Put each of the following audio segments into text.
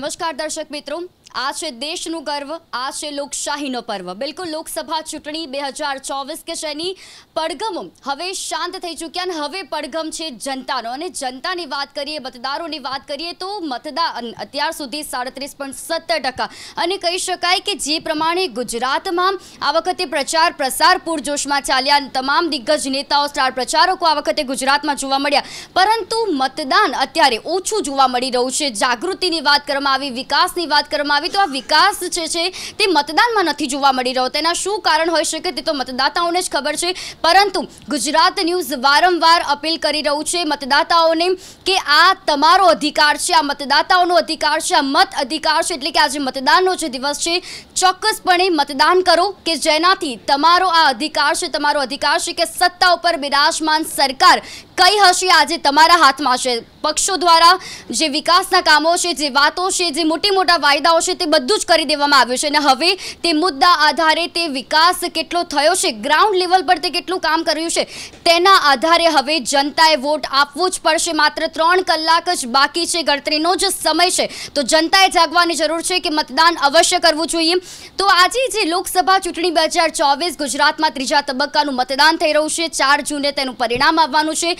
નમસ્કાર દર્શક મિત્રો આ છે દેશનું ગર્વ આ છે લોકશાહીનો પર્વ બિલકુલ લોકસભા ચૂંટણી બે હજાર ચોવીસ કે જેની પડગમો હવે શાંત થઈ ચૂક્યા અને હવે પડગમ છે જનતાનો અને જનતાની વાત કરીએ મતદારોની વાત કરીએ તો મતદાન અત્યાર સુધી સાડત્રીસ પોઈન્ટ સત્તર ટકા અને કહી શકાય કે જે પ્રમાણે ગુજરાતમાં આ વખતે પ્રચાર પ્રસાર પૂરજોશમાં ચાલ્યા તમામ દિગ્ગજ નેતાઓ સ્ટાર પ્રચારકો આ વખતે ગુજરાતમાં જોવા મળ્યા પરંતુ મતદાન અત્યારે ઓછું જોવા મળી રહ્યું છે જાગૃતિની વાત કરવામાં આવી વિકાસની વાત કરવામાં આવી આવી તો આ વિકાસ જે છે તે મતદાનમાં નથી જોવા મળી રહ્યો તેના શું કારણ હોઈ શકે તે તો મતદાતાઓને જ ખબર છે પરંતુ ગુજરાત ન્યૂઝ વારંવાર અપીલ કરી રહ્યું છે મતદાતાઓને કે આ તમારો અધિકાર છે આ મતદાતાઓનો અધિકાર છે આ મત અધિકાર છે એટલે કે આજે મતદાનનો જે દિવસ છે ચોક્કસપણે મતદાન કરો કે જેનાથી તમારો આ અધિકાર છે તમારો અધિકાર છે કે સત્તા ઉપર બિરાજમાન સરકાર કઈ હશે આજે તમારા હાથમાં છે પક્ષો દ્વારા જે વિકાસના કામો છે જે વાતો છે જે મોટી મોટા વાયદાઓ છે તે બધું જ કરી દેવામાં આવ્યું છે અને હવે તે મુદ્દા આધારે તે વિકાસ કેટલો થયો છે ગ્રાઉન્ડ લેવલ પર તે કેટલું કામ કર્યું છે તેના આધારે હવે જનતાએ વોટ આપવું જ પડશે માત્ર ત્રણ કલાક જ બાકી છે ગણતરીનો જ સમય છે તો જનતાએ જાગવાની જરૂર છે કે મતદાન અવશ્ય કરવું જોઈએ તો આજે જે લોકસભા ચૂંટણી બે હજાર ચોવીસ ગુજરાતમાં ત્રીજા તબક્કાનું મતદાન થઈ રહ્યું છે ચાર જૂને તેનું પરિણામ આવવાનું છે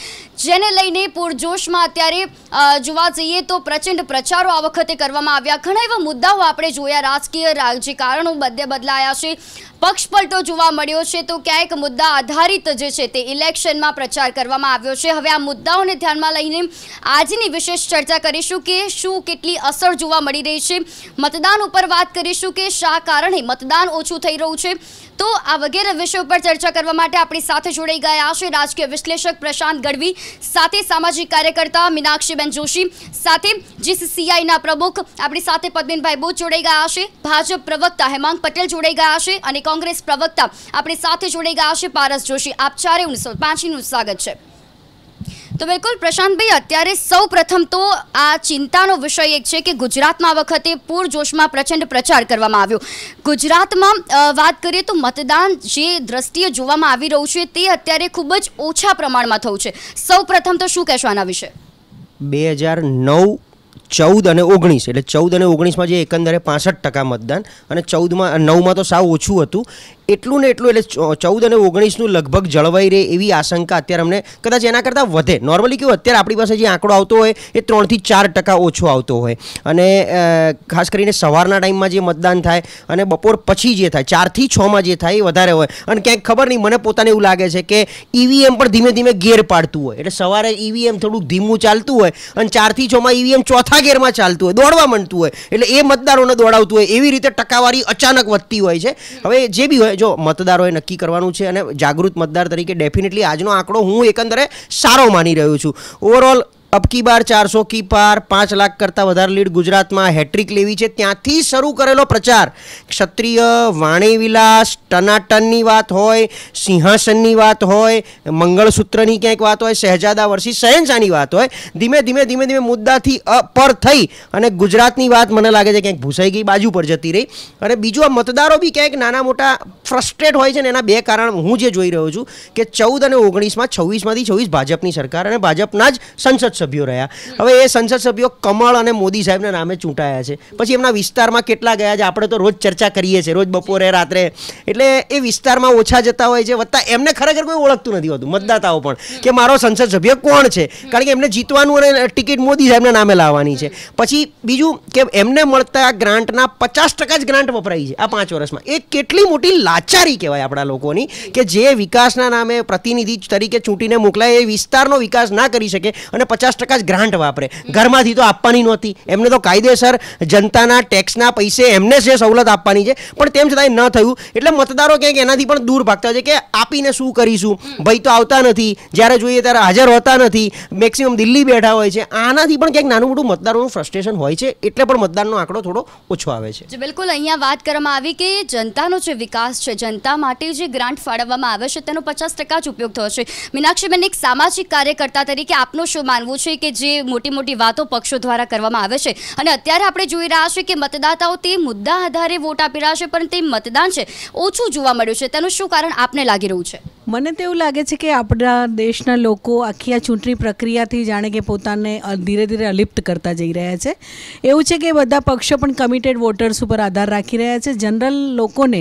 જેને લઈને પૂરજોશમાં અત્યારે જોવા જઈએ તો પ્રચંડ પ્રચારો આ વખતે કરવામાં આવ્યા ઘણા એવા મુદ્દાઓ આપણે જોયા રાજકીય રાજકારણો બધે બદલાયા છે પક્ષપલટો જોવા મળ્યો છે તો ક્યાંક મુદ્દા આધારિત જે છે તે ઇલેક્શનમાં પ્રચાર કરવામાં આવ્યો છે હવે આ મુદ્દાઓને ધ્યાનમાં લઈને આજની વિશેષ ચર્ચા કરીશું કે શું કેટલી અસર જોવા મળી રહી છે મતદાન ઉપર વાત કરીશું કે શા કારણે મતદાન ઓછું થઈ રહ્યું છે તો આ વગેરે વિષય ઉપર ચર્ચા કરવા માટે આપણી સાથે જોડાઈ ગયા છે રાજકીય વિશ્લેષક પ્રશાંત ગઢવી સાથે સામાજિક કાર્યકર્તા મીનાક્ષીબેન જોશી સાથે સીઆઈના પ્રમુખ આપણી સાથે પદ્મિનભાઈ બોધ જોડાઈ ગયા છે ભાજપ પ્રવક્તા હેમાંગ પટેલ જોડાઈ ગયા છે અને કોંગ્રેસ પ્રવક્તા આપણી સાથે જોડાઈ ગયા છે પારસ જોશી આપ ચારે પાંચીનું સ્વાગત છે તો બિલકુલ પ્રશાંતભાઈ અત્યારે સૌ પ્રથમ તો આ ચિંતાનો વિષય એક છે કે ગુજરાતમાં આ વખતે પૂરજોશમાં પ્રચંડ પ્રચાર કરવામાં આવ્યો ગુજરાતમાં વાત કરીએ તો મતદાન જે દ્રષ્ટિએ જોવામાં આવી રહ્યું છે તે અત્યારે ખૂબ જ ઓછા પ્રમાણમાં થયું છે સૌ પ્રથમ તો શું કહેશો આના વિશે બે હજાર નવ ચૌદ અને ઓગણીસ એટલે ચૌદ અને ઓગણીસમાં જે એકંદરે પાંસઠ ટકા મતદાન અને ચૌદમાં નવમાં તો સાવ ઓછું હતું એટલું ને એટલું એટલે ચૌદ અને ઓગણીસનું લગભગ જળવાઈ રહે એવી આશંકા અત્યારે અમને કદાચ એના કરતાં વધે નોર્મલી કેવું અત્યારે આપણી પાસે જે આંકડો આવતો હોય એ ત્રણથી ચાર ટકા ઓછો આવતો હોય અને ખાસ કરીને સવારના ટાઈમમાં જે મતદાન થાય અને બપોર પછી જે થાય ચારથી છમાં જે થાય એ વધારે હોય અને ક્યાંક ખબર નહીં મને પોતાને એવું લાગે છે કે ઈવીએમ પણ ધીમે ધીમે ગેર પાડતું હોય એટલે સવારે ઈવીએમ થોડુંક ધીમું ચાલતું હોય અને ચારથી છમાં ઈવીએમ ચોથા છઠ્ઠા ગેરમાં ચાલતું હોય દોડવા માંડતું હોય એટલે એ મતદારોને દોડાવતું હોય એવી રીતે ટકાવારી અચાનક વધતી હોય છે હવે જે બી હોય જો મતદારોએ નક્કી કરવાનું છે અને જાગૃત મતદાર તરીકે ડેફિનેટલી આજનો આંકડો હું એકંદરે સારો માની રહ્યો છું ઓવરઓલ અબકી બાર ચારસો કી પાર પાંચ લાખ કરતાં વધારે લીડ ગુજરાતમાં હેટ્રિક લેવી છે ત્યાંથી શરૂ કરેલો પ્રચાર ક્ષત્રિય વાણીવિલાસ ટનાટનની વાત હોય સિંહાસનની વાત હોય મંગળસૂત્રની ક્યાંક વાત હોય શહેજાદા વર્ષી શહેનશાહની વાત હોય ધીમે ધીમે ધીમે ધીમે મુદ્દાથી અપર થઈ અને ગુજરાતની વાત મને લાગે છે ક્યાંક ભૂસાઈ ગઈ બાજુ પર જતી રહી અને બીજું આ મતદારો બી ક્યાંક નાના મોટા ફ્રસ્ટ્રેટ હોય છે ને એના બે કારણ હું જે જોઈ રહ્યો છું કે ચૌદ અને ઓગણીસમાં છવ્વીસમાંથી છવ્વીસ ભાજપની સરકાર અને ભાજપના જ સંસદ સભ્યો રહ્યા હવે એ સંસદ સભ્યો કમળ અને મોદી સાહેબના નામે ચૂંટાયા છે પછી એમના વિસ્તારમાં કેટલા ગયા છે આપણે તો રોજ ચર્ચા કરીએ છીએ રોજ બપોરે રાત્રે એટલે એ વિસ્તારમાં ઓછા જતા હોય છે વત્તા એમને ખરેખર કોઈ ઓળખતું નથી હોતું મતદાતાઓ પણ કે મારો સંસદ સભ્ય કોણ છે કારણ કે એમને જીતવાનું અને ટિકિટ મોદી સાહેબના નામે લાવવાની છે પછી બીજું કે એમને મળતા ગ્રાન્ટના પચાસ ટકા જ ગ્રાન્ટ વપરાય છે આ પાંચ વર્ષમાં એ કેટલી મોટી લાચારી કહેવાય આપણા લોકોની કે જે વિકાસના નામે પ્રતિનિધિ તરીકે ચૂંટીને મોકલાય એ વિસ્તારનો વિકાસ ના કરી શકે અને પચાસ ટકા જ ગ્રાન્ટ વાપરે ઘરમાંથી તો આપવાની નહોતી એમને તો કાયદેસર જનતાના ટેક્સના પૈસે એમને જે સવલત આપવાની છે પણ તેમ છતાં ન થયું એટલે મતદારો ક્યાંક એનાથી પણ દૂર ભાગતા છે કે આપીને શું કરીશું ભાઈ તો આવતા નથી જ્યારે જોઈએ ત્યારે હાજર હોતા નથી મેક્સિમમ દિલ્હી બેઠા હોય છે આનાથી પણ ક્યાંક નાનું મોટું મતદારોનું ફ્રસ્ટ્રેશન હોય છે એટલે પણ મતદારનો આંકડો થોડો ઓછો આવે છે બિલકુલ અહીંયા વાત કરવામાં આવી કે જનતાનો જે વિકાસ છે જનતા માટે જે ગ્રાન્ટ ફાળવવામાં આવે છે તેનો પચાસ ટકા જ ઉપયોગ થયો છે મીનાક્ષીબેન એક સામાજિક કાર્યકર્તા તરીકે આપનું શું માનવું એવું છે કે જે મોટી મોટી વાતો પક્ષો દ્વારા કરવામાં આવે છે અને અત્યારે આપણે જોઈ રહ્યા છીએ કે મતદાતાઓ તે મુદ્દા આધારે વોટ આપી રહ્યા છે પણ તે મતદાન છે ઓછું જોવા મળ્યું છે તેનું શું કારણ આપને લાગી રહ્યું છે મને તો એવું લાગે છે કે આપણા દેશના લોકો આખી આ ચૂંટણી પ્રક્રિયાથી જાણે કે પોતાને ધીરે ધીરે અલિપ્ત કરતા જઈ રહ્યા છે એવું છે કે બધા પક્ષો પણ કમિટેડ વોટર્સ ઉપર આધાર રાખી રહ્યા છે જનરલ લોકોને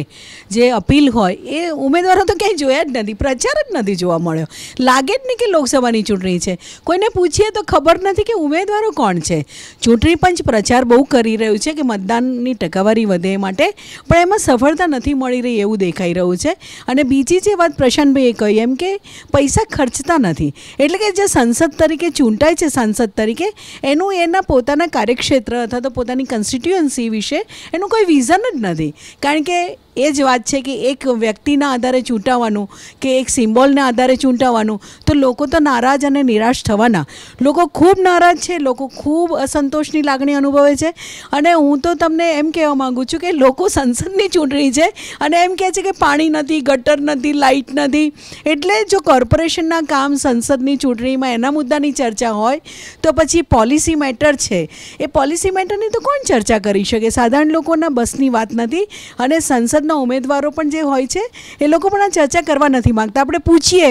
જે અપીલ હોય એ ઉમેદવારો તો ક્યાંય જોયા જ નથી પ્રચાર જ નથી જોવા મળ્યો લાગે જ નહીં કે લોકસભાની ચૂંટણી છે કોઈને પૂછીએ છીએ તો ખબર નથી કે ઉમેદવારો કોણ છે ચૂંટણી પંચ પ્રચાર બહુ કરી રહ્યું છે કે મતદાનની ટકાવારી વધે એ માટે પણ એમાં સફળતા નથી મળી રહી એવું દેખાઈ રહ્યું છે અને બીજી જે વાત પ્રશાંતભાઈએ કહી એમ કે પૈસા ખર્ચતા નથી એટલે કે જે સંસદ તરીકે ચૂંટાય છે સાંસદ તરીકે એનું એના પોતાના કાર્યક્ષેત્ર અથવા તો પોતાની કન્સ્ટિટ્યુઅન્સી વિશે એનું કોઈ વિઝન જ નથી કારણ કે એ જ વાત છે કે એક વ્યક્તિના આધારે ચૂંટાવાનું કે એક સિમ્બોલના આધારે ચૂંટાવાનું તો લોકો તો નારાજ અને નિરાશ થવાના લોકો ખૂબ નારાજ છે લોકો ખૂબ અસંતોષની લાગણી અનુભવે છે અને હું તો તમને એમ કહેવા માગું છું કે લોકો સંસદની ચૂંટણી છે અને એમ કહે છે કે પાણી નથી ગટર નથી લાઇટ નથી એટલે જો કોર્પોરેશનના કામ સંસદની ચૂંટણીમાં એના મુદ્દાની ચર્ચા હોય તો પછી પોલિસી મેટર છે એ પોલિસી મેટરની તો કોણ ચર્ચા કરી શકે સાધારણ લોકોના બસની વાત નથી અને સંસદ પદના ઉમેદવારો પણ જે હોય છે એ લોકો પણ આ ચર્ચા કરવા નથી માગતા આપણે પૂછીએ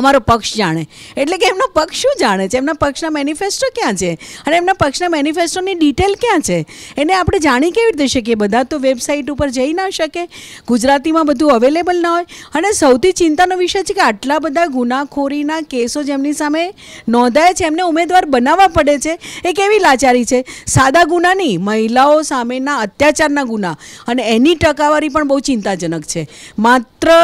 અમારો પક્ષ જાણે એટલે કે એમનો પક્ષ શું જાણે છે એમના પક્ષના મેનિફેસ્ટો ક્યાં છે અને એમના પક્ષના મેનિફેસ્ટોની ડિટેલ ક્યાં છે એને આપણે જાણી કેવી રીતે શકીએ બધા તો વેબસાઇટ ઉપર જઈ ના શકે ગુજરાતીમાં બધું અવેલેબલ ના હોય અને સૌથી ચિંતાનો વિષય છે કે આટલા બધા ગુનાખોરીના કેસો જેમની સામે નોંધાય છે એમને ઉમેદવાર બનાવવા પડે છે એ કેવી લાચારી છે સાદા ગુનાની મહિલાઓ સામેના અત્યાચારના ગુના અને એની ટકાવારી પણ બહુ ચિંતાજનક છે માત્ર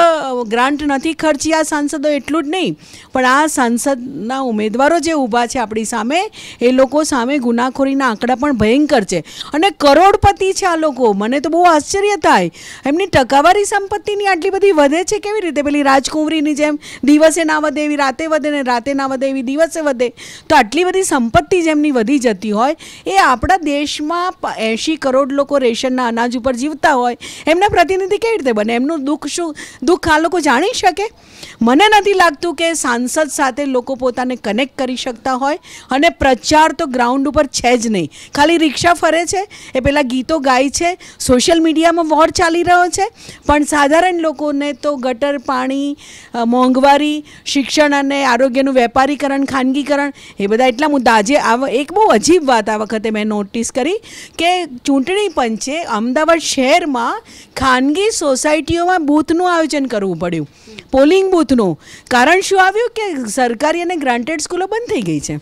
ગ્રાન્ટ નથી ખર્ચી આ સાંસદો એટલું જ નહીં નહીં પણ આ સાંસદના ઉમેદવારો જે ઊભા છે આપણી સામે એ લોકો સામે ગુનાખોરીના આંકડા પણ ભયંકર છે અને કરોડપતિ છે આ લોકો મને તો બહુ આશ્ચર્ય થાય એમની ટકાવારી સંપત્તિની આટલી બધી વધે છે કેવી રીતે પેલી રાજકુંવરીની જેમ દિવસે ના વધે એવી રાતે વધે ને રાતે ના વધે એવી દિવસે વધે તો આટલી બધી સંપત્તિ જેમની વધી જતી હોય એ આપણા દેશમાં એંશી કરોડ લોકો રેશનના અનાજ ઉપર જીવતા હોય એમના પ્રતિનિધિ કેવી રીતે બને એમનું દુઃખ શું દુઃખ આ લોકો જાણી શકે મને નથી લાગતું હતું કે સાંસદ સાથે લોકો પોતાને કનેક્ટ કરી શકતા હોય અને પ્રચાર તો ગ્રાઉન્ડ ઉપર છે જ નહીં ખાલી રિક્ષા ફરે છે એ પેલા ગીતો ગાય છે સોશિયલ મીડિયામાં વોર ચાલી રહ્યો છે પણ સાધારણ લોકોને તો ગટર પાણી મોંઘવારી શિક્ષણ અને આરોગ્યનું વેપારીકરણ ખાનગીકરણ એ બધા એટલા મુદ્દા આજે એક બહુ અજીબ વાત આ વખતે મેં નોટિસ કરી કે ચૂંટણી પંચે અમદાવાદ શહેરમાં ખાનગી સોસાયટીઓમાં બૂથનું આયોજન કરવું પડ્યું પોલિંગ બૂથનું કારણ શું આવ્યું કે સરકારી અને ગ્રાન્ટેડ સ્કૂલો બંધ થઈ ગઈ છે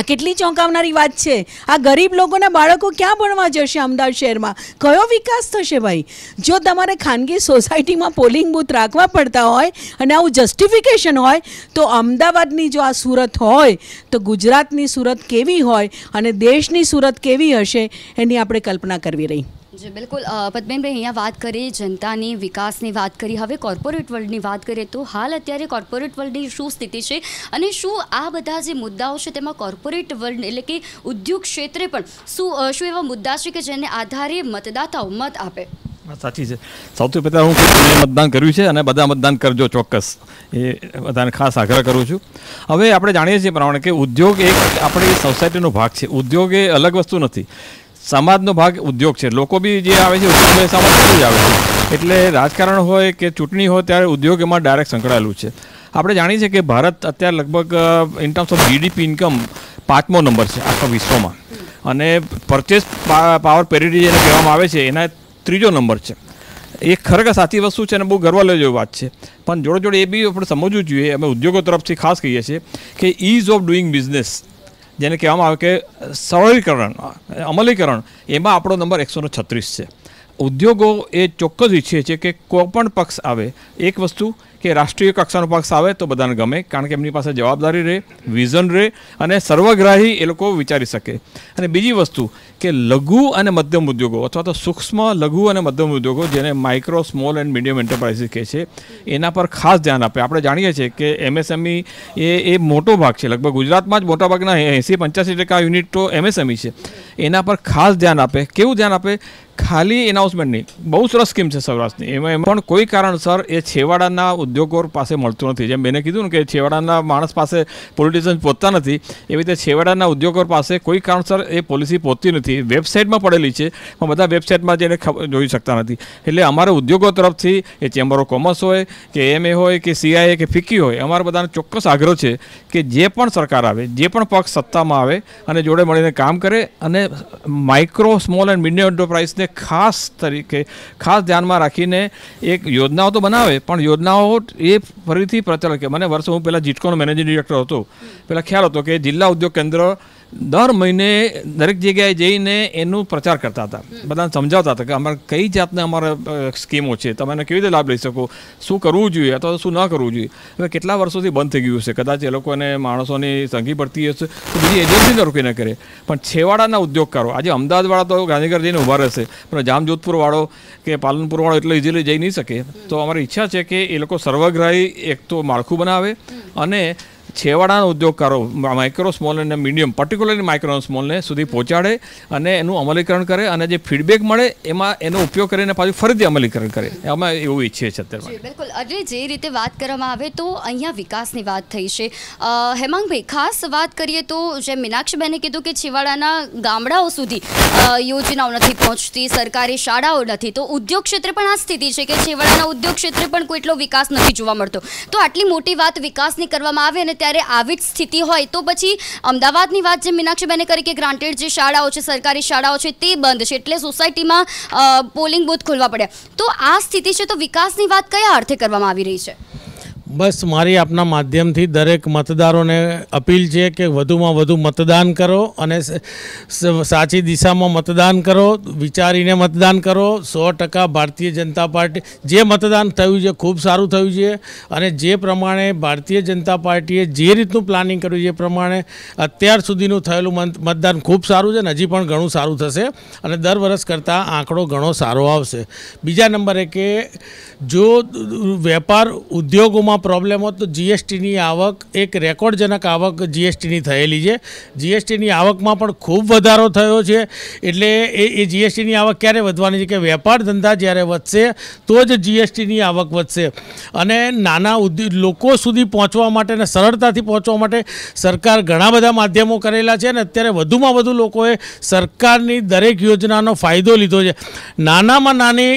આ કેટલી ચોંકાવનારી વાત છે આ ગરીબ લોકોના બાળકો ક્યાં ભણવા જશે અમદાવાદ શહેરમાં કયો વિકાસ થશે ભાઈ જો તમારે ખાનગી સોસાયટીમાં પોલિંગ બૂથ રાખવા પડતા હોય અને આવું જસ્ટિફિકેશન હોય તો અમદાવાદની જો આ સુરત હોય તો ગુજરાતની સુરત કેવી હોય અને દેશની સુરત કેવી હશે એની આપણે કલ્પના કરવી રહી જે બિલકુલ પદ્મનભાઈ અહીંયા વાત કરી જનતાની વિકાસની વાત કરી હવે કોર્પોરેટ વર્લ્ડની વાત કરીએ તો હાલ અત્યારે કોર્પોરેટ વર્લ્ડની શું સ્થિતિ છે અને શું આ બધા જે મુદ્દાઓ છે તેમાં કોર્પોરેટ વર્લ્ડ એટલે કે ઉદ્યોગ ક્ષેત્રે પણ શું શું એવા મુદ્દા છે કે જેને આધારે મતદાતાઓ મત આપે સાચી છે સૌથી પહેલાં હું મતદાન કર્યું છે અને બધા મતદાન કરજો ચોક્કસ એ બધાને ખાસ આગ્રહ કરું છું હવે આપણે જાણીએ છીએ પ્રમાણે કે ઉદ્યોગ એક આપણી સોસાયટીનો ભાગ છે ઉદ્યોગ એ અલગ વસ્તુ નથી સમાજનો ભાગ ઉદ્યોગ છે લોકો બી જે આવે છે ઉદ્યોગ સમાજ આવે છે એટલે રાજકારણ હોય કે ચૂંટણી હોય ત્યારે ઉદ્યોગ એમાં ડાયરેક્ટ સંકળાયેલું છે આપણે જાણીએ છીએ કે ભારત અત્યારે લગભગ in terms of GDP income પાંચમો નંબર છે આખા વિશ્વમાં અને પરચેસ પાવર પેરિટી જેને કહેવામાં આવે છે એના ત્રીજો નંબર છે એ ખરેખર સાચી વસ્તુ છે અને બહુ ગર્વ લેવા જેવી વાત છે પણ જોડે જોડે એ બી આપણે સમજવું જોઈએ અમે ઉદ્યોગો તરફથી ખાસ કહીએ છીએ કે ઇઝ ઓફ ડુઈંગ બિઝનેસ જેને કહેવામાં આવે કે સરળીકરણ અમલીકરણ એમાં આપણો નંબર એકસો છત્રીસ છે ઉદ્યોગો એ ચોક્કસ ઈચ્છે છે કે કોઈપણ પક્ષ આવે એક વસ્તુ કે રાષ્ટ્રીય કક્ષાનો પક્ષ આવે તો બધાને ગમે કારણ કે એમની પાસે જવાબદારી રહે વિઝન રહે અને સર્વગ્રાહી એ લોકો વિચારી શકે અને બીજી વસ્તુ કે લઘુ અને મધ્યમ ઉદ્યોગો અથવા તો સૂક્ષ્મ લઘુ અને મધ્યમ ઉદ્યોગો જેને micro small and medium enterprises કહે છે એના પર ખાસ ધ્યાન આપે આપણે જાણીએ છીએ કે એમએસએમઈ e એ એ મોટો ભાગ છે લગભગ ગુજરાતમાં જ મોટાભાગના એંસી પંચ્યાસી ટકા યુનિટ તો એમએસએમઈ e છે એના પર ખાસ ધ્યાન આપે કેવું ધ્યાન આપે ખાલી એનાઉન્સમેન્ટ નહીં બહુ સરસ સ્કીમ છે સૌરાષ્ટ્રની એમાં એમ પણ કોઈ કારણસર એ છેવાડાના ઉદ્યોગો પાસે મળતું નથી જેમ મેં કીધું ને કે છેવાડાના માણસ પાસે પોલિટિશિયન પહોંચતા નથી એવી રીતે છેવાડાના ઉદ્યોગો પાસે કોઈ કારણસર એ પોલિસી પહોંચતી નથી વેબસાઇટમાં પડેલી છે પણ બધા વેબસાઇટમાં જઈને જોઈ શકતા નથી એટલે અમારે ઉદ્યોગો તરફથી એ ચેમ્બર ઓફ કોમર્સ હોય કે એમએ હોય કે સીઆઈએ કે ફિક્કી હોય અમારા બધાનો ચોક્કસ આગ્રહ છે કે જે પણ સરકાર આવે જે પણ પક્ષ સત્તામાં આવે અને જોડે મળીને કામ કરે અને માઇક્રો સ્મોલ એન્ડ મીડિયમ એન્ટરપ્રાઇઝને માટે ખાસ તરીકે ખાસ ધ્યાનમાં રાખીને એક યોજનાઓ તો બનાવે પણ યોજનાઓ એ ફરીથી પ્રચલ કે મને વર્ષો હું પહેલાં જીટકોનો મેનેજિંગ ડિરેક્ટર હતો પહેલાં ખ્યાલ હતો કે જિલ્લા ઉદ્યોગ કેન્દ્ર દર મહિને દરેક જગ્યાએ જઈને એનું પ્રચાર કરતા હતા બધાને સમજાવતા હતા કે અમારે કઈ જાતના અમારા સ્કીમો છે તમે એને કેવી રીતે લાભ લઈ શકો શું કરવું જોઈએ અથવા શું ન કરવું જોઈએ હવે કેટલા વર્ષોથી બંધ થઈ ગયું છે કદાચ એ લોકોને માણસોની તંગી પડતી હશે તો બીજી એજન્સીને રોકીને કરે પણ છેવાડાના ઉદ્યોગકારો આજે અમદાવાદવાળા તો ગાંધીનગર જઈને ઊભા રહેશે પણ જામજોધપુરવાળો કે પાલનપુરવાળો એટલે ઇઝીલી જઈ નહીં શકે તો અમારી ઈચ્છા છે કે એ લોકો સર્વગ્રાહી એક તો માળખું બનાવે અને છેવાડાના ઉદ્યોગકારો માઇક્રો સ્મોલ અને મીડિયમ પર્ટિક્યુલરલી માઇક્રો સ્મોલને સુધી પહોંચાડે અને એનું અમલીકરણ કરે અને જે ફીડબેક મળે એમાં એનો ઉપયોગ કરીને પાછું ફરીથી અમલીકરણ કરે અમે એવું ઈચ્છીએ છીએ અત્યારે બિલકુલ અજય જે રીતે વાત કરવામાં આવે તો અહીંયા વિકાસની વાત થઈ છે હેમાંગભાઈ ખાસ વાત કરીએ તો જેમ મીનાક્ષીબેને કીધું કે છેવાડાના ગામડાઓ સુધી યોજનાઓ નથી પહોંચતી સરકારી શાળાઓ નથી તો ઉદ્યોગ ક્ષેત્રે પણ આ સ્થિતિ છે કે છેવાડાના ઉદ્યોગ ક્ષેત્રે પણ કોઈ એટલો વિકાસ નથી જોવા મળતો તો આટલી મોટી વાત વિકાસની કરવામાં આવે અને ત્યારે આવી જ સ્થિતિ હોય તો પછી અમદાવાદની વાત જે મીનાક્ષીબેને કરી કે ગ્રાન્ટેડ જે શાળાઓ છે સરકારી શાળાઓ છે તે બંધ છે એટલે સોસાયટીમાં પોલિંગ બૂથ ખોલવા પડ્યા તો આ સ્થિતિ છે તો વિકાસની વાત કયા અર્થે કરવામાં આવી રહી છે બસ મારી આપના માધ્યમથી દરેક મતદારોને અપીલ છે કે વધુમાં વધુ મતદાન કરો અને સાચી દિશામાં મતદાન કરો વિચારીને મતદાન કરો સો ટકા ભારતીય જનતા પાર્ટી જે મતદાન થયું છે ખૂબ સારું થયું છે અને જે પ્રમાણે ભારતીય જનતા પાર્ટીએ જે રીતનું પ્લાનિંગ કર્યું છે એ પ્રમાણે અત્યાર સુધીનું થયેલું મતદાન ખૂબ સારું છે અને હજી પણ ઘણું સારું થશે અને દર વર્ષ કરતાં આંકડો ઘણો સારો આવશે બીજા નંબરે કે જો વેપાર ઉદ્યોગોમાં આવકમાં પ્રોબ્લેમ હોત તો જીએસટીની આવક એક રેકોર્ડજનક આવક જીએસટીની થયેલી છે જીએસટીની આવકમાં પણ ખૂબ વધારો થયો છે એટલે એ એ જીએસટીની આવક ક્યારે વધવાની છે કે વેપાર ધંધા જ્યારે વધશે તો જ જીએસટીની આવક વધશે અને નાના ઉદ્યોગ લોકો સુધી પહોંચવા માટે અને સરળતાથી પહોંચવા માટે સરકાર ઘણા બધા માધ્યમો કરેલા છે અને અત્યારે વધુમાં વધુ લોકોએ સરકારની દરેક યોજનાનો ફાયદો લીધો છે નાનામાં નાની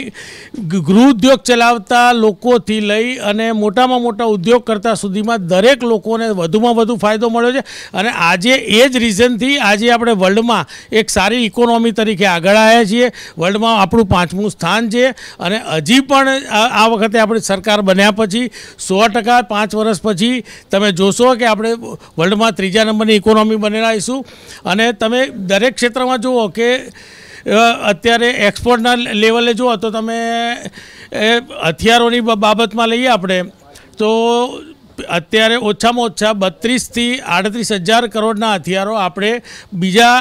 ગૃહ ઉદ્યોગ ચલાવતા લોકોથી લઈ અને મોટામાં મોટા ઉદ્યોગ કરતા સુધીમાં દરેક લોકોને વધુમાં વધુ ફાયદો મળ્યો છે અને આજે એ જ રીઝનથી આજે આપણે વર્લ્ડમાં એક સારી ઇકોનોમી તરીકે આગળ આવ્યા છીએ વર્લ્ડમાં આપણું પાંચમું સ્થાન છે અને હજી પણ આ વખતે આપણી સરકાર બન્યા પછી સો ટકા પાંચ વર્ષ પછી તમે જોશો કે આપણે વર્લ્ડમાં ત્રીજા નંબરની ઇકોનોમી બનેલાઈશું અને તમે દરેક ક્ષેત્રમાં જુઓ કે અત્યારે એક્સપોર્ટના લેવલે જુઓ તો તમે હથિયારોની બાબતમાં લઈએ આપણે તો અત્યારે ઓછામાં ઓછા બત્રીસથી આડત્રીસ હજાર કરોડના હથિયારો આપણે બીજા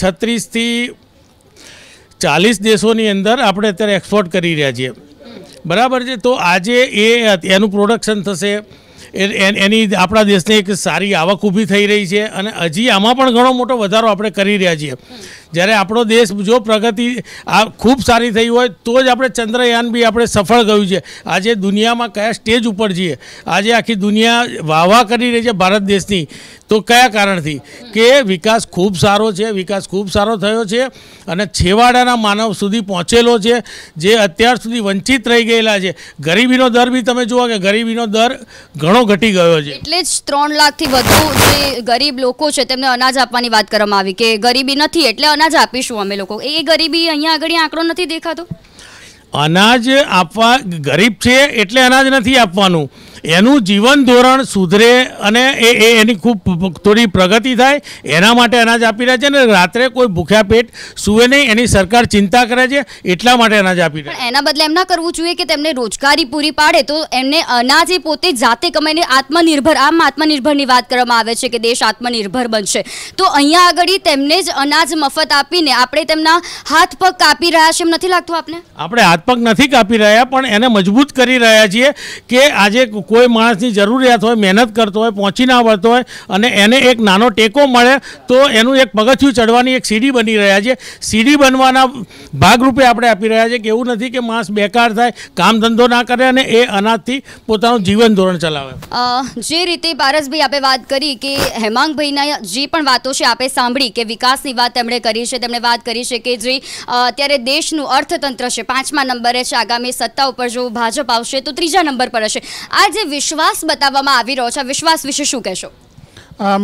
છત્રીસથી ચાલીસ દેશોની અંદર આપણે અત્યારે એક્સપોર્ટ કરી રહ્યા છીએ બરાબર છે તો આજે એ એનું પ્રોડક્શન થશે એની આપણા દેશને એક સારી આવક ઊભી થઈ રહી છે અને હજી આમાં પણ ઘણો મોટો વધારો આપણે કરી રહ્યા છીએ જ્યારે આપણો દેશ જો પ્રગતિ આ ખૂબ સારી થઈ હોય તો જ આપણે ચંદ્રયાન બી આપણે સફળ ગયું છે આજે દુનિયામાં કયા સ્ટેજ ઉપર છીએ આજે આખી દુનિયા વાહવા કરી રહી છે ભારત દેશની તો કયા કારણથી કે વિકાસ ખૂબ સારો છે વિકાસ ખૂબ સારો થયો છે અને છેવાડાના માનવ સુધી પહોંચેલો છે જે અત્યાર સુધી વંચિત રહી ગયેલા છે ગરીબીનો દર બી તમે જુઓ કે ગરીબીનો દર ઘણો ઘટી ગયો છે એટલે જ ત્રણ લાખથી વધુ જે ગરીબ લોકો છે તેમને અનાજ આપવાની વાત કરવામાં આવી કે ગરીબી નથી એટલે અનાજ આપીશું અમે લોકો એ ગરીબી અહીંયા આગળ આંકડો નથી દેખાતો અનાજ આપવા ગરીબ છે એટલે અનાજ નથી આપવાનું એનું જીવન ધોરણ સુધરે અને એ એની ખૂબ થોડી પ્રગતિ થાય એના માટે અનાજ આપી રહ્યા છે અને રાત્રે કોઈ ભૂખ્યા પેટ સુવે નહીં એની સરકાર ચિંતા કરે છે એટલા માટે અનાજ આપી રહ્યા એના બદલે એમ ના કરવું જોઈએ કે તેમને રોજગારી પૂરી પાડે તો એમને અનાજ એ પોતે જાતે કમાઈને આત્મનિર્ભર આમ આત્મનિર્ભરની વાત કરવામાં આવે છે કે દેશ આત્મનિર્ભર બનશે તો અહીંયા આગળ તેમને જ અનાજ મફત આપીને આપણે તેમના હાથ પગ કાપી રહ્યા છે એમ નથી લાગતું આપને આપણે હાથ પગ નથી કાપી રહ્યા પણ એને મજબૂત કરી રહ્યા છીએ કે આજે કોઈ માણસની જરૂરિયાત હોય મહેનત કરતો હોય પહોંચી ના વળતો હોય અને એને એક નાનો ટેકો મળે તો એનું એક પગથિયું ચડવાની એક સીડી બની રહ્યા છે સીડી બનવાના ભાગરૂપે આપણે આપી રહ્યા છે કે એવું નથી કે માણસ બેકાર થાય કામ ધંધો ના કરે અને એ અનાજથી પોતાનું જીવન ધોરણ ચલાવે જે રીતે પારસભાઈ આપણે વાત કરી કે હેમાંગભાઈના જે પણ વાતો છે આપે સાંભળી કે વિકાસની વાત તેમણે કરી છે તેમણે વાત કરી છે કે જે અત્યારે દેશનું અર્થતંત્ર છે પાંચમા નંબરે છે આગામી સત્તા ઉપર જો ભાજપ આવશે તો ત્રીજા નંબર પર હશે આ જ જે વિશ્વાસ બતાવવામાં આવી રહ્યો છે વિશ્વાસ વિશે શું કહેશો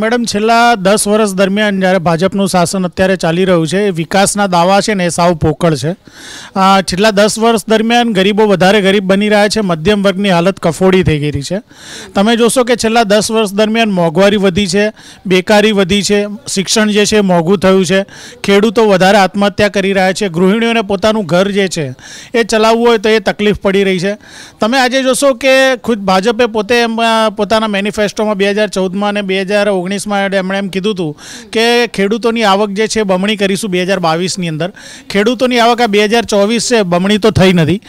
મેડમ છેલ્લા દસ વર્ષ દરમિયાન જ્યારે ભાજપનું શાસન અત્યારે ચાલી રહ્યું છે એ વિકાસના દાવા છે ને એ સાવ પોકળ છે છેલ્લા દસ વર્ષ દરમિયાન ગરીબો વધારે ગરીબ બની રહ્યા છે મધ્યમ વર્ગની હાલત કફોડી થઈ ગઈ છે તમે જોશો કે છેલ્લા દસ વર્ષ દરમિયાન મોંઘવારી વધી છે બેકારી વધી છે શિક્ષણ જે છે મોંઘું થયું છે ખેડૂતો વધારે આત્મહત્યા કરી રહ્યા છે ગૃહિણીઓને પોતાનું ઘર જે છે એ ચલાવવું હોય તો એ તકલીફ પડી રહી છે તમે આજે જોશો કે ખુદ ભાજપે પોતે એમ પોતાના મેનિફેસ્ટોમાં બે હજાર ચૌદમાં અને બે હજાર હજાર ઓગણીસમાં એમણે એમ કીધું હતું કે ખેડૂતોની આવક જે છે બમણી કરીશું બે હજાર બાવીસની અંદર ખેડૂતોની આવક આ બે હજાર ચોવીસ છે બમણી તો થઈ નથી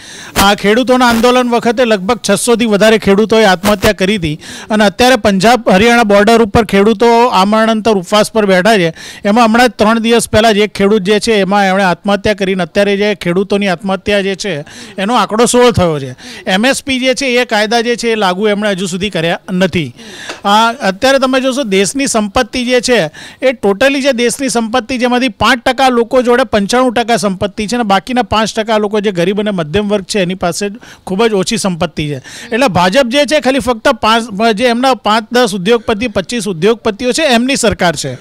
આ ખેડૂતોના આંદોલન વખતે લગભગ છસોથી વધારે ખેડૂતોએ આત્મહત્યા કરી હતી અને અત્યારે પંજાબ હરિયાણા બોર્ડર ઉપર ખેડૂતો આમરણંતર ઉપવાસ પર બેઠા છે એમાં હમણાં ત્રણ દિવસ પહેલાં જ એક ખેડૂત જે છે એમાં એમણે આત્મહત્યા કરીને અત્યારે જે ખેડૂતોની આત્મહત્યા જે છે એનો આંકડો સોળ થયો છે એમએસપી જે છે એ કાયદા જે છે એ લાગુ એમણે હજુ સુધી કર્યા નથી અત્યારે તમે જોશો દેશની સંપત્તિ જે છે એ ટોટલી જે દેશની સંપત્તિ જેમાંથી પાંચ ટકા લોકો જોડે પંચાણું ટકા સંપત્તિ છે અને બાકીના પાંચ ટકા લોકો જે ગરીબ અને મધ્યમ વર્ગ છે એની પાસે ખૂબ જ ઓછી સંપત્તિ છે એટલે ભાજપ જે છે ખાલી ફક્ત પાંચ જે એમના પાંચ દસ ઉદ્યોગપતિ પચીસ ઉદ્યોગપતિઓ છે એમની સરકાર છે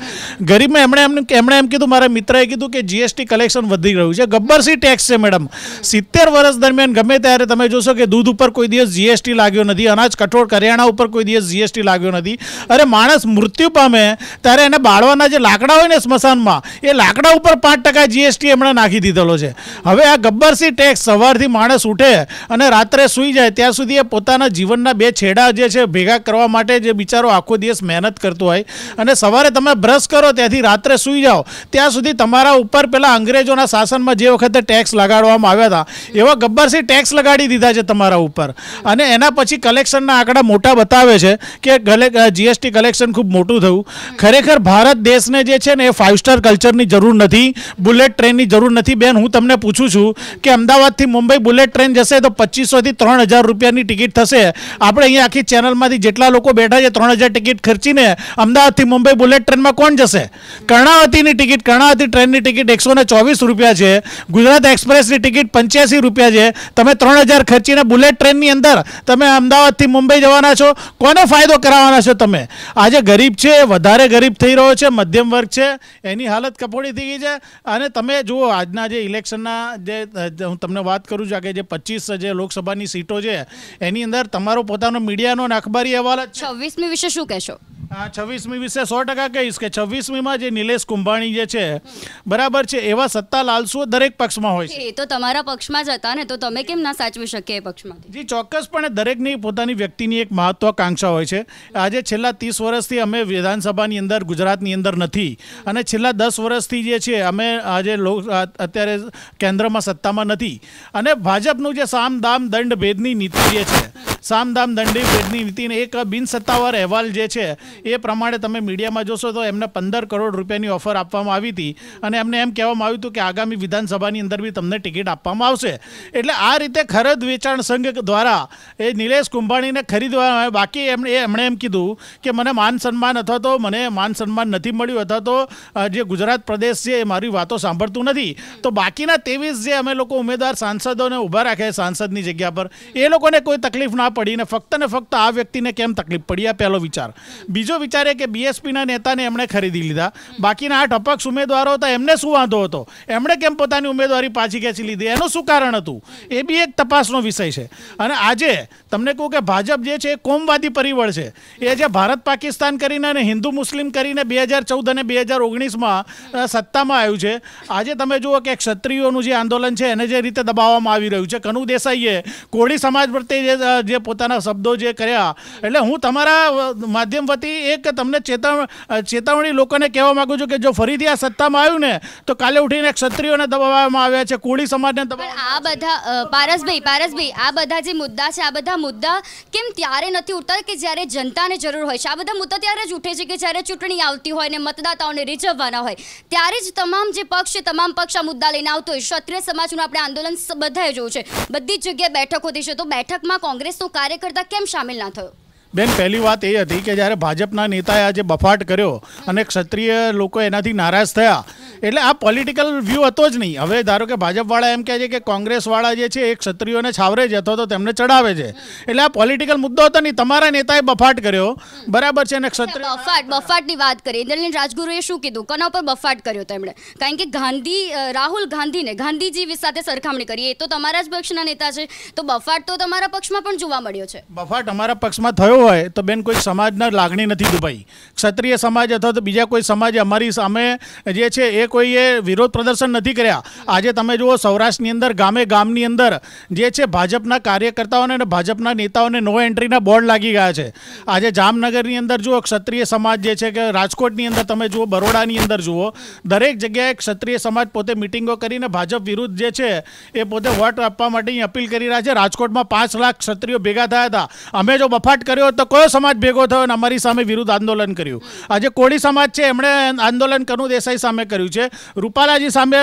ગરીબમાં એમણે એમ એમણે એમ કીધું મારા મિત્રએ કીધું કે જીએસટી કલેક્શન વધી રહ્યું છે ગબ્બરસી ટેક્સ છે મેડમ સિત્તેર વર્ષ દરમિયાન ગમે ત્યારે તમે જોશો કે દૂધ ઉપર કોઈ દિવસ જીએસટી લાગ્યો નથી અનાજ કઠોળ કરિયાણા ઉપર કોઈ દિવસ જીએસટી લાગ્યો નથી અરે માણસ મૃત્યુ પામે ત્યારે એને બાળવાના જે લાકડા હોય ને સ્મશાનમાં એ લાકડા ઉપર પાંચ ટકા જીએસટી એમણે નાખી દીધેલો છે હવે આ ગબ્બરસી ટેક્સ સવારથી માણસ ઉઠે અને રાત્રે સૂઈ જાય ત્યાં સુધી એ પોતાના જીવનના બે છેડા જે છે ભેગા કરવા માટે જે બિચારો આખો દિવસ મહેનત કરતો હોય અને સવારે તમે બ્રશ કરો ત્યાંથી રાત્રે સૂઈ જાઓ ત્યાં સુધી તમારા ઉપર પેલા અંગ્રેજોના શાસનમાં જે વખતે ટેક્સ લગાડવામાં આવ્યા હતા એવા ગબ્બરસી ટેક્સ લગાડી દીધા છે તમારા ઉપર અને એના પછી કલેક્શનના આંકડા મોટા બતાવે છે કે જીએસટી કલેક્શન ખૂબ ખૂબ મોટું થયું ખરેખર ભારત દેશને જે છે ને એ ફાઇવ સ્ટાર કલ્ચરની જરૂર નથી બુલેટ ટ્રેનની જરૂર નથી બેન હું તમને પૂછું છું કે અમદાવાદથી મુંબઈ બુલેટ ટ્રેન જશે તો પચીસોથી ત્રણ હજાર રૂપિયાની ટિકિટ થશે આપણે અહીંયા આખી ચેનલમાંથી જેટલા લોકો બેઠા છે ત્રણ હજાર ટિકિટ ખર્ચીને અમદાવાદથી મુંબઈ બુલેટ ટ્રેનમાં કોણ જશે કર્ણાવતીની ટિકિટ કર્ણાવતી ટ્રેનની ટિકિટ એકસો ચોવીસ રૂપિયા છે ગુજરાત એક્સપ્રેસની ટિકિટ પંચ્યાસી રૂપિયા છે તમે ત્રણ હજાર ખર્ચીને બુલેટ ટ્રેનની અંદર તમે અમદાવાદથી મુંબઈ જવાના છો કોને ફાયદો કરાવવાના છો તમે આજે ગરીબ છે વધારે ગરીબ થઈ રહ્યો છે મધ્યમ વર્ગ છે એની હાલત કફોડી થઈ ગઈ છે અને તમે જુઓ આજના જે ઇલેક્શનના જે હું તમને વાત કરું છું કે જે પચીસ જે લોકસભાની સીટો છે એની અંદર તમારો પોતાનો મીડિયાનો અને અખબારી અહેવાલ જ છવ્વીસમી વિશે શું કહેશો હા છવ્વીસમી વિશે સો ટકા કહીશ કે છવ્વીસમીમાં જે નિલેશ કુંભાણી જે છે બરાબર છે એવા સત્તા લાલસુઓ દરેક પક્ષમાં હોય છે એ તો તમારા પક્ષમાં જ હતા ને તો તમે કેમ ના સાચવી શકીએ એ પક્ષમાં જી ચોક્કસપણે દરેકની પોતાની વ્યક્તિની એક મહત્વાકાંક્ષા હોય છે આજે છેલ્લા ત્રીસ વર્ષથી વર્ષથી અમે વિધાનસભાની અંદર ગુજરાતની અંદર નથી અને છેલ્લા દસ વર્ષથી જે છે અમે આજે લોક અત્યારે કેન્દ્રમાં સત્તામાં નથી અને ભાજપનું જે સામ દામ દંડ ભેદની નીતિ જે છે સામ દામ દંડી ભેદની નીતિને એક બિનસત્તાવાર અહેવાલ જે છે એ પ્રમાણે તમે મીડિયામાં જોશો તો એમને પંદર કરોડ રૂપિયાની ઓફર આપવામાં આવી હતી અને એમને એમ કહેવામાં આવ્યું હતું કે આગામી વિધાનસભાની અંદર બી તમને ટિકિટ આપવામાં આવશે એટલે આ રીતે ખરદ વેચાણ સંઘ દ્વારા એ નિલેશ કુંભાણીને ખરીદવા બાકી એમણે એમણે એમ કીધું કે મને માન સન્માન અથવા તો મને માન સન્માન નથી મળ્યું અથવા તો જે ગુજરાત પ્રદેશ છે એ મારી વાતો સાંભળતું નથી તો બાકીના ત્રેવીસ જે અમે લોકો ઉમેદવાર સાંસદોને ઊભા રાખે સાંસદની જગ્યા પર એ લોકોને કોઈ તકલીફ ના પડી ને ફક્ત ને ફક્ત આ વ્યક્તિને કેમ તકલીફ પડી આ પહેલો વિચાર બીજો વિચાર એ કે બીએસપીના નેતાને એમણે ખરીદી લીધા બાકીના આઠ અપક્ષ ઉમેદવારો હતા એમને શું વાંધો હતો એમણે કેમ પોતાની ઉમેદવારી પાછી ખેંચી લીધી એનું શું કારણ હતું એ બી એક તપાસનો વિષય છે અને આજે તમને કહું કે ભાજપ જે છે એ કોમવાદી પરિબળ છે એ જે ભારત પાકિસ્તાન પાકિસ્તાન કરીને અને હિન્દુ મુસ્લિમ કરીને બે હજાર ચૌદ અને બે હજાર ઓગણીસમાં સત્તામાં આવ્યું છે આજે તમે જુઓ કે ક્ષત્રિયોનું જે આંદોલન છે એને જે રીતે દબાવવામાં આવી રહ્યું છે કનુ દેસાઈએ કોળી સમાજ પ્રત્યે જે પોતાના શબ્દો જે કર્યા એટલે હું તમારા માધ્યમ વતી એક તમને ચેતવ ચેતવણી લોકોને કહેવા માગું છું કે જો ફરીથી આ સત્તામાં આવ્યું ને તો કાલે ઉઠીને ક્ષત્રિયોને દબાવવામાં આવ્યા છે કોળી સમાજને દબાવ આ બધા પારસભાઈ પારસભાઈ આ બધા જે મુદ્દા છે આ બધા મુદ્દા કેમ ત્યારે નથી ઉઠતા કે જ્યારે જનતાને જરૂર હોય છે આ બધા મુદ્દા ત્યારે જ ઉઠે છે કે જ્યારે ચૂંટણી આવતી હોય ને મતદાતાઓને રીઝવવાના હોય ત્યારે જ તમામ જે પક્ષ તમામ પક્ષ મુદ્દા લઈને આવતો હોય ક્ષત્રિય સમાજનું આપણે આંદોલન બધાએ જોયું છે બધી જ જગ્યાએ બેઠકો થઈ છે તો બેઠકમાં કોંગ્રેસનો કાર્યકર્તા કેમ સામેલ ના થયો બેન પહેલી વાત એ હતી કે જ્યારે ભાજપના નેતાએ આજે બફાટ કર્યો અને ક્ષત્રિય લોકો એનાથી નારાજ થયા એટલે આ પોલિટિકલ વ્યૂ હતો જ નહીં હવે ધારો કે ભાજપવાળા એમ કહે છે કે કોંગ્રેસવાળા જે છે એ ક્ષત્રિયોને છાવરે જ અથવા તો તેમને ચડાવે છે એટલે આ પોલિટિકલ મુદ્દો હતો નહીં તમારા નેતાએ બફાટ કર્યો બરાબર છે અને ક્ષત્રિય બફાટ બફાટની વાત કરી ઇન્દ્રનીલ રાજગુરુએ શું કીધું કોના પર બફાટ કર્યો તેમણે કારણ કે ગાંધી રાહુલ ગાંધીને ગાંધીજી સાથે સરખામણી કરીએ એ તો તમારા જ પક્ષના નેતા છે તો બફાટ તો તમારા પક્ષમાં પણ જોવા મળ્યો છે બફાટ અમારા પક્ષમાં થયો હોય તો બેન કોઈ સમાજના લાગણી નથી દુભાઈ ક્ષત્રિય સમાજ અથવા તો બીજા કોઈ સમાજ અમારી સામે જે છે એ કોઈએ વિરોધ પ્રદર્શન નથી કર્યા આજે તમે જુઓ સૌરાષ્ટ્રની અંદર ગામે ગામની અંદર જે છે ભાજપના કાર્યકર્તાઓને અને ભાજપના નેતાઓને નો એન્ટ્રીના બોર્ડ લાગી ગયા છે આજે જામનગરની અંદર જુઓ ક્ષત્રિય સમાજ જે છે કે રાજકોટની અંદર તમે જુઓ બરોડાની અંદર જુઓ દરેક જગ્યાએ ક્ષત્રિય સમાજ પોતે મિટિંગો કરીને ભાજપ વિરુદ્ધ જે છે એ પોતે વોટ આપવા માટે અપીલ કરી રહ્યા છે રાજકોટમાં પાંચ લાખ ક્ષત્રિયો ભેગા થયા હતા અમે જો બફાટ કર્યો હોત તો કયો સમાજ ભેગો થયો અને અમારી સામે વિરુદ્ધ આંદોલન કર્યું આજે કોળી સમાજ છે એમણે આંદોલન કનુ દેસાઈ સામે કર્યું છે રૂપાલાજી સામે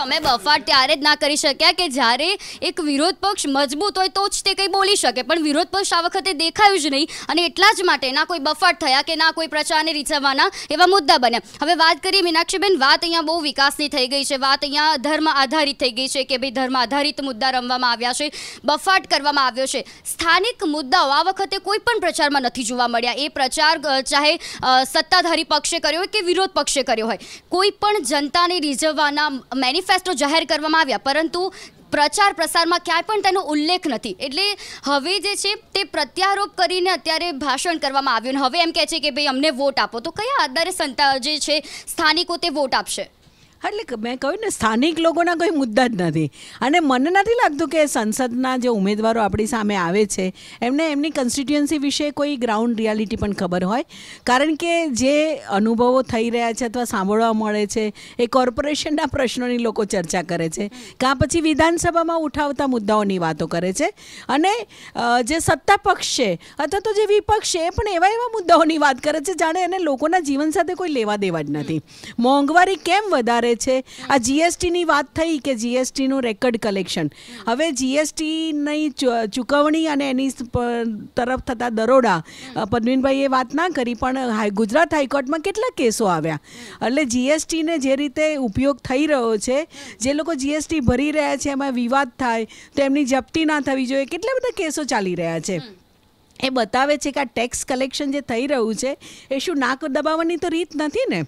તમે બફાટ ત્યારે જ ના કરી શક્યા કે જ્યારે એક વિરોધ પક્ષ મજબૂત હોય તો જ તે કંઈ બોલી શકે પણ વિરોધ પક્ષ આ વખતે દેખાયું જ નહીં અને એટલા જ માટે ના કોઈ બફાટ થયા કે ના કોઈ પ્રચારને રીઝવવાના એવા મુદ્દા બન્યા હવે વાત કરીએ મીનાક્ષીબેન વાત અહીંયા બહુ વિકાસની થઈ ગઈ છે વાત અહીંયા ધર્મ આધારિત થઈ ગઈ છે કે ભાઈ ધર્મ આધારિત મુદ્દા રમવામાં આવ્યા છે બફાટ કરવામાં આવ્યો છે સ્થાનિક મુદ્દાઓ આ વખતે કોઈ પણ પ્રચારમાં નથી જોવા મળ્યા એ પ્રચાર ચાહે સત્તાધારી પક્ષે કર્યો હોય કે વિરોધ પક્ષે કર્યો હોય કોઈ પણ જનતાને રીઝવવાના મેનિફેસ્ટો જાહેર કરવામાં આવ્યા પરંતુ પ્રચાર પ્રસારમાં ક્યાંય પણ તેનો ઉલ્લેખ નથી એટલે હવે જે છે તે પ્રત્યારોપ કરીને અત્યારે ભાષણ કરવામાં આવ્યું હવે એમ કહે છે કે ભાઈ અમને વોટ આપો તો કયા આધારે સંતા જે છે સ્થાનિકો તે વોટ આપશે એટલે મેં કહ્યું ને સ્થાનિક લોકોના કોઈ મુદ્દા જ નથી અને મને નથી લાગતું કે સંસદના જે ઉમેદવારો આપણી સામે આવે છે એમને એમની કન્સ્ટિટ્યુઅન્સી વિશે કોઈ ગ્રાઉન્ડ રિયાલિટી પણ ખબર હોય કારણ કે જે અનુભવો થઈ રહ્યા છે અથવા સાંભળવા મળે છે એ કોર્પોરેશનના પ્રશ્નોની લોકો ચર્ચા કરે છે કાં પછી વિધાનસભામાં ઉઠાવતા મુદ્દાઓની વાતો કરે છે અને જે સત્તા પક્ષ છે અથવા તો જે વિપક્ષ છે એ પણ એવા એવા મુદ્દાઓની વાત કરે છે જાણે એને લોકોના જીવન સાથે કોઈ લેવા દેવા જ નથી મોંઘવારી કેમ વધારે કરે છે આ જીએસટીની વાત થઈ કે જીએસટીનું રેકર્ડ કલેક્શન હવે જીએસટીની ચૂકવણી અને એની તરફ થતા દરોડા પદ્મિનભાઈએ વાત ના કરી પણ ગુજરાત હાઈકોર્ટમાં કેટલા કેસો આવ્યા એટલે જીએસટીને જે રીતે ઉપયોગ થઈ રહ્યો છે જે લોકો જીએસટી ભરી રહ્યા છે એમાં વિવાદ થાય તો એમની જપ્તી ના થવી જોઈએ કેટલા બધા કેસો ચાલી રહ્યા છે એ બતાવે છે કે આ ટેક્સ કલેક્શન જે થઈ રહ્યું છે એ શું નાક દબાવવાની તો રીત નથી ને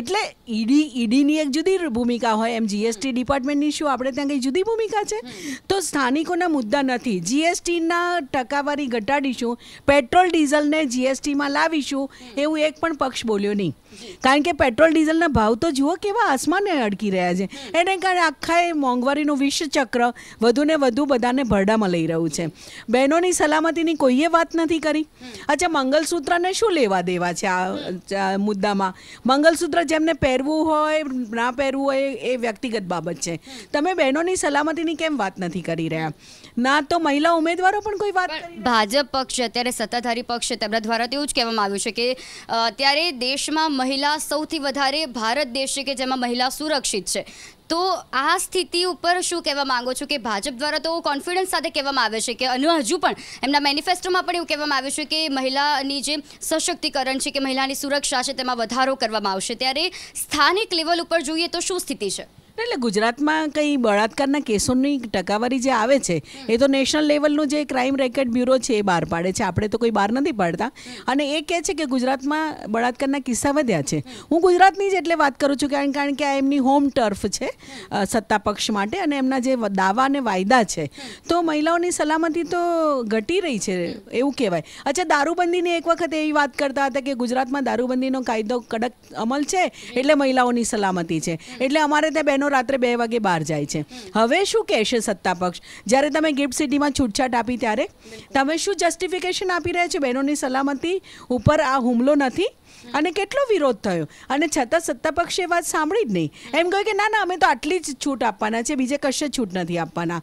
એટલે ઈડી ઈડીની એક જુદી ભૂમિકા હોય એમ જીએસટી ડિપાર્ટમેન્ટની શું આપણે ત્યાં કંઈ જુદી ભૂમિકા છે તો સ્થાનિકોના મુદ્દા નથી જીએસટીના ટકાવારી ઘટાડીશું પેટ્રોલ ડીઝલને જીએસટીમાં લાવીશું એવું એક પણ પક્ષ બોલ્યો નહીં કારણ કે પેટ્રોલ ડીઝલના ભાવ તો જુઓ કેવા આસમાને અડકી રહ્યા છે એને કારણે આખા એ મોંઘવારીનું વિશ્વચક્ર વધુને વધુ બધાને ભરડામાં લઈ રહ્યું છે બહેનોની સલામતીની કોઈએ વાત વાત નથી કરી અચ્છા મંગલસૂત્રને શું લેવા દેવા છે આ મુદ્દામાં મંગલસૂત્ર જેમને પહેરવું હોય ના પહેરવું હોય એ વ્યક્તિગત બાબત છે તમે બહેનોની સલામતીની કેમ વાત નથી કરી રહ્યા ના તો મહિલા ઉમેદવારો પણ કોઈ વાત ભાજપ પક્ષ અત્યારે સત્તાધારી પક્ષ તેમના દ્વારા તેવું જ કહેવામાં આવ્યું છે કે અત્યારે દેશમાં મહિલા સૌથી વધારે ભારત દેશ છે કે જેમાં મહિલા સુરક્ષિત છે તો આ સ્થિતિ ઉપર શું કહેવા માંગો છો કે ભાજપ દ્વારા તો કોન્ફિડન્સ સાથે કહેવામાં આવે છે કે અને હજુ પણ એમના મેનિફેસ્ટોમાં પણ એવું કહેવામાં આવે છે કે મહિલાની જે સશક્તિકરણ છે કે મહિલાની સુરક્ષા છે તેમાં વધારો કરવામાં આવશે ત્યારે સ્થાનિક લેવલ ઉપર જોઈએ તો શું સ્થિતિ છે એટલે ગુજરાતમાં કંઈ બળાત્કારના કેસોની ટકાવારી જે આવે છે એ તો નેશનલ લેવલનું જે ક્રાઇમ રેકેટ બ્યુરો છે એ બહાર પાડે છે આપણે તો કોઈ બહાર નથી પાડતા અને એ કહે છે કે ગુજરાતમાં બળાત્કારના કિસ્સા વધ્યા છે હું ગુજરાતની જ એટલે વાત કરું છું કારણ કારણ કે આ એમની હોમ ટર્ફ છે સત્તા પક્ષ માટે અને એમના જે દાવા અને વાયદા છે તો મહિલાઓની સલામતી તો ઘટી રહી છે એવું કહેવાય અચ્છા દારૂબંધીની એક વખત એવી વાત કરતા હતા કે ગુજરાતમાં દારૂબંધીનો કાયદો કડક અમલ છે એટલે મહિલાઓની સલામતી છે એટલે અમારે ત્યાં બહેનો રાત્રે બે વાગે બહાર જાય છે હવે શું કહેશે સત્તા પક્ષ જ્યારે તમે ગિફ્ટ સિટીમાં છૂટછાટ આપી ત્યારે તમે શું જસ્ટિફિકેશન આપી રહ્યા છો બહેનોની સલામતી ઉપર આ હુમલો નથી અને કેટલો વિરોધ થયો અને છતાં સત્તા પક્ષે વાત સાંભળી જ નહીં એમ કહ્યું કે ના ના અમે તો આટલી જ છૂટ આપવાના છે બીજે કશે છૂટ નથી આપવાના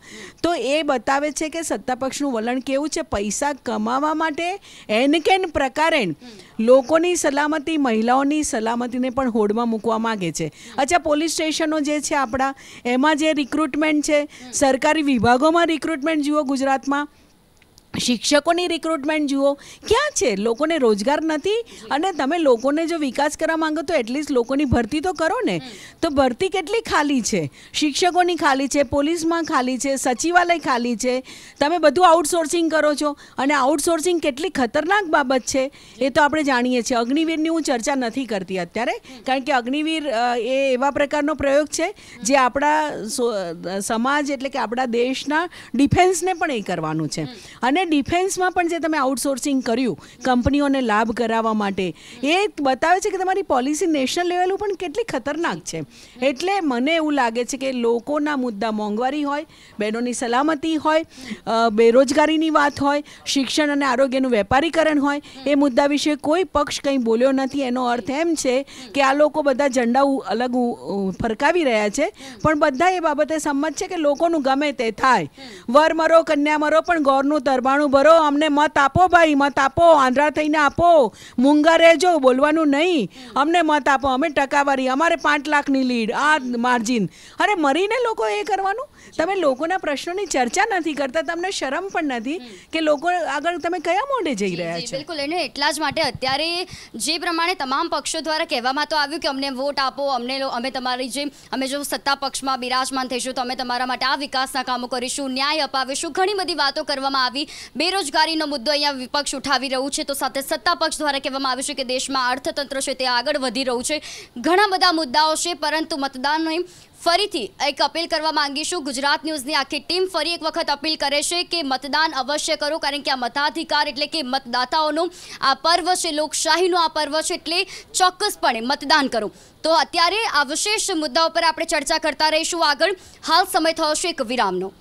તો એ બતાવે છે કે સત્તા પક્ષનું વલણ કેવું છે પૈસા કમાવા માટે એન કેન પ્રકારે લોકોની સલામતી મહિલાઓની સલામતીને પણ હોડમાં મૂકવા માગે છે અચ્છા પોલીસ સ્ટેશનો જે છે આપણા એમાં જે રિક્રુટમેન્ટ છે સરકારી વિભાગોમાં રિક્રુટમેન્ટ જુઓ ગુજરાતમાં શિક્ષકોની રિક્રુટમેન્ટ જુઓ ક્યાં છે લોકોને રોજગાર નથી અને તમે લોકોને જો વિકાસ કરવા માંગો તો એટલીસ્ટ લોકોની ભરતી તો કરો ને તો ભરતી કેટલી ખાલી છે શિક્ષકોની ખાલી છે પોલીસમાં ખાલી છે સચિવાલય ખાલી છે તમે બધું આઉટસોર્સિંગ કરો છો અને આઉટસોર્સિંગ કેટલી ખતરનાક બાબત છે એ તો આપણે જાણીએ છીએ અગ્નિવીરની હું ચર્ચા નથી કરતી અત્યારે કારણ કે અગ્નિવીર એ એવા પ્રકારનો પ્રયોગ છે જે આપણા સમાજ એટલે કે આપણા દેશના ડિફેન્સને પણ એ કરવાનું છે અને ડિફેન્સમાં પણ જે તમે આઉટસોર્સિંગ કર્યું કંપનીઓને લાભ કરાવવા માટે એ બતાવે છે કે તમારી પોલિસી નેશનલ લેવલ પણ કેટલી ખતરનાક છે એટલે મને એવું લાગે છે કે લોકોના મુદ્દા મોંઘવારી હોય બહેનોની સલામતી હોય બેરોજગારીની વાત હોય શિક્ષણ અને આરોગ્યનું વેપારીકરણ હોય એ મુદ્દા વિશે કોઈ પક્ષ કંઈ બોલ્યો નથી એનો અર્થ એમ છે કે આ લોકો બધા ઝંડા અલગ ફરકાવી રહ્યા છે પણ બધા એ બાબતે સંમત છે કે લોકોનું ગમે તે થાય વર મરો કન્યા મરો પણ ગોરનું તરબાણ ફલાણું ભરો અમને મત આપો ભાઈ મત આપો આંધ્રા થઈને આપો મૂંગા રહેજો બોલવાનું નહીં અમને મત આપો અમે ટકાવારી અમારે પાંચ લાખની લીડ આ માર્જિન અરે મરીને લોકો એ કરવાનું તમે લોકોના પ્રશ્નોની ચર્ચા નથી કરતા તમને શરમ પણ નથી કે લોકો આગળ તમે કયા મોઢે જઈ રહ્યા છો બિલકુલ એને એટલા જ માટે અત્યારે જે પ્રમાણે તમામ પક્ષો દ્વારા કહેવામાં તો આવ્યું કે અમને વોટ આપો અમને અમે તમારી જેમ અમે જો સત્તા પક્ષમાં બિરાજમાન થઈશું તો અમે તમારા માટે આ વિકાસના કામો કરીશું ન્યાય અપાવીશું ઘણી બધી વાતો કરવામાં આવી બેરોજગારીનો મુદ્દો અહીંયા વિપક્ષ ઉઠાવી રહ્યું છે તો સાથે સત્તા પક્ષ દ્વારા કહેવામાં આવ્યું છે કે દેશમાં અર્થતંત્ર છે તે આગળ વધી રહ્યું છે ઘણા બધા મુદ્દાઓ છે પરંતુ મતદાનની ફરીથી એક અપીલ કરવા માંગીશું ગુજરાત ન્યૂઝની આખી ટીમ ફરી એક વખત અપીલ કરે છે કે મતદાન અવશ્ય કરો કારણ કે આ મતાધિકાર એટલે કે મતદાતાઓનું આ પર્વ છે લોકશાહીનું આ પર્વ છે એટલે ચોક્કસપણે મતદાન કરો તો અત્યારે આ વિશેષ મુદ્દા ઉપર આપણે ચર્ચા કરતા રહીશું આગળ હાલ સમય થયો છે એક વિરામનો